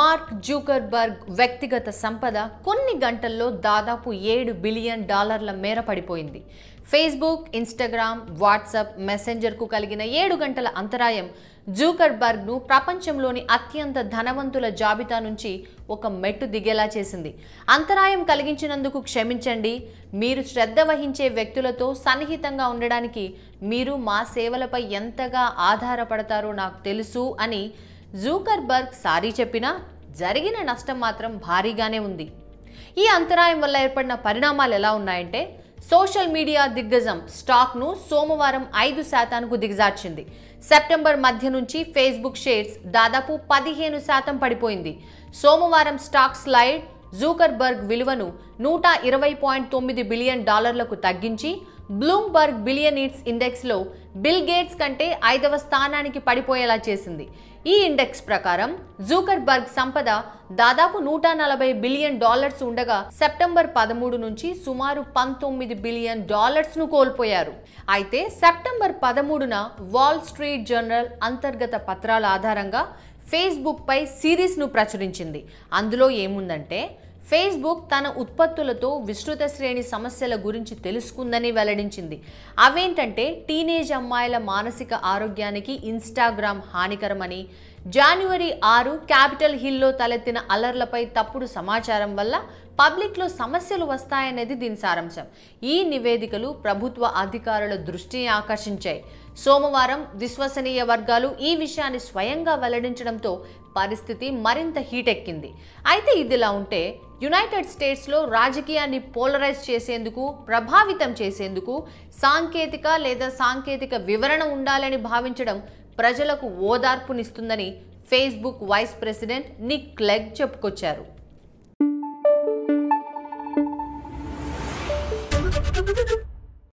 mark Zuckerberg వ్యక్తిగత సంపద కొన్ని గంటల్లో దాదాపు ఏడు బిలియన్ డాలర్ల మేర పడిపోయింది ఫేస్బుక్ ఇన్స్టాగ్రామ్ వాట్సాప్ మెసెంజర్కు కలిగిన ఏడు గంటల అంతరాయం జూకర్బర్గ్ను ప్రపంచంలోని అత్యంత ధనవంతుల జాబితా నుంచి ఒక మెట్టు దిగేలా చేసింది అంతరాయం కలిగించినందుకు క్షమించండి మీరు శ్రద్ధ వహించే వ్యక్తులతో సన్నిహితంగా ఉండడానికి మీరు మా సేవలపై ఎంతగా ఆధారపడతారో నాకు తెలుసు అని జూకర్బర్గ్ సారీ చెప్పినా జరిగిన నష్టం మాత్రం భారీగానే ఉంది ఈ అంతరాయం వల్ల ఏర్పడిన పరిణామాలు ఎలా ఉన్నాయంటే సోషల్ మీడియా దిగ్గజం స్టాక్ను సోమవారం ఐదు శాతానికి దిగజార్చింది సెప్టెంబర్ మధ్య నుంచి ఫేస్బుక్ షేర్స్ దాదాపు పదిహేను శాతం పడిపోయింది సోమవారం స్టాక్ స్లైడ్ జూకర్బర్గ్ విలువను నూట ఇరవై పాయింట్ తొమ్మిది బిలియన్ డాలర్లకు తగ్గించి బ్లూంబర్గ్ బిలియనీట్స్ ఇండెక్స్లో బిల్ గేట్స్ కంటే ఐదవ స్థానానికి పడిపోయేలా చేసింది ఈ ఇండెక్స్ ప్రకారం జూకర్బర్గ్ సంపద దాదాపు నూట నలభై బిలియన్ డాలర్స్ ఉండగా సెప్టెంబర్ పదమూడు నుంచి సుమారు పంతొమ్మిది బిలియన్ డాలర్స్ను కోల్పోయారు అయితే సెప్టెంబర్ పదమూడున వాల్ స్ట్రీట్ జర్నల్ అంతర్గత పత్రాల ఆధారంగా ఫేస్బుక్పై సిరీస్ను ప్రచురించింది అందులో ఏముందంటే ఫేస్బుక్ తన ఉత్పత్తులతో విస్తృత శ్రేణి సమస్యల గురించి తెలుసుకుందని వెల్లడించింది అవేంటంటే టీనేజ్ అమ్మాయిల మానసిక ఆరోగ్యానికి ఇన్స్టాగ్రామ్ హానికరమని జనవరి ఆరు క్యాపిటల్ హిల్లో తలెత్తిన అలర్లపై తప్పుడు సమాచారం వల్ల పబ్లిక్లో సమస్యలు వస్తాయనేది దీని సారాంశం ఈ నివేదికలు ప్రభుత్వ అధికారుల దృష్టిని ఆకర్షించాయి సోమవారం విశ్వసనీయ వర్గాలు ఈ విషయాన్ని స్వయంగా వెల్లడించడంతో పరిస్థితి మరింత హీటెక్కింది అయితే ఇదిలా ఉంటే యునైటెడ్ స్టేట్స్లో రాజకీయాన్ని పోలరైజ్ చేసేందుకు ప్రభావితం చేసేందుకు సాంకేతిక లేదా సాంకేతిక వివరణ ఉండాలని భావించడం ప్రజలకు ఓదార్పునిస్తుందని Facebook vice president Nick Clegg చెప్పుకొచ్చారు